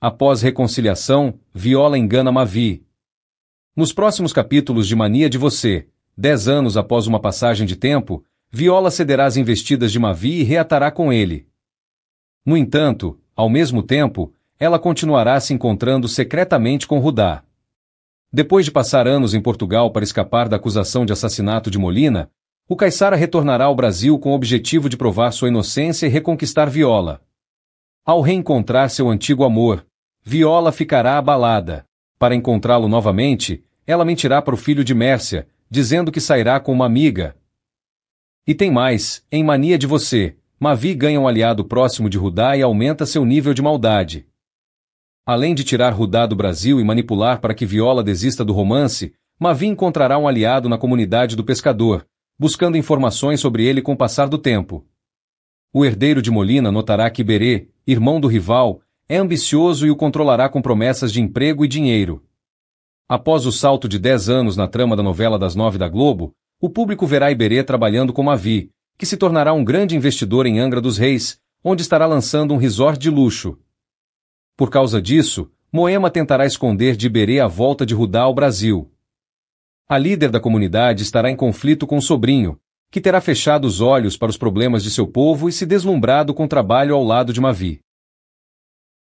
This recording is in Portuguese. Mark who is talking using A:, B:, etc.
A: após reconciliação, Viola engana Mavi. Nos próximos capítulos de Mania de Você, dez anos após uma passagem de tempo, Viola cederá às investidas de Mavi e reatará com ele. No entanto, ao mesmo tempo, ela continuará se encontrando secretamente com Rudá. Depois de passar anos em Portugal para escapar da acusação de assassinato de Molina, o Caissara retornará ao Brasil com o objetivo de provar sua inocência e reconquistar Viola. Ao reencontrar seu antigo amor, Viola ficará abalada. Para encontrá-lo novamente, ela mentirá para o filho de Mércia, dizendo que sairá com uma amiga. E tem mais, em mania de você, Mavi ganha um aliado próximo de Rudá e aumenta seu nível de maldade. Além de tirar Rudá do Brasil e manipular para que Viola desista do romance, Mavi encontrará um aliado na comunidade do pescador, buscando informações sobre ele com o passar do tempo. O herdeiro de Molina notará que Berê, irmão do rival, é ambicioso e o controlará com promessas de emprego e dinheiro. Após o salto de 10 anos na trama da novela das nove da Globo, o público verá Iberê trabalhando com Mavi, que se tornará um grande investidor em Angra dos Reis, onde estará lançando um resort de luxo. Por causa disso, Moema tentará esconder de Iberê a volta de Rudá ao Brasil. A líder da comunidade estará em conflito com o sobrinho, que terá fechado os olhos para os problemas de seu povo e se deslumbrado com o trabalho ao lado de Mavi.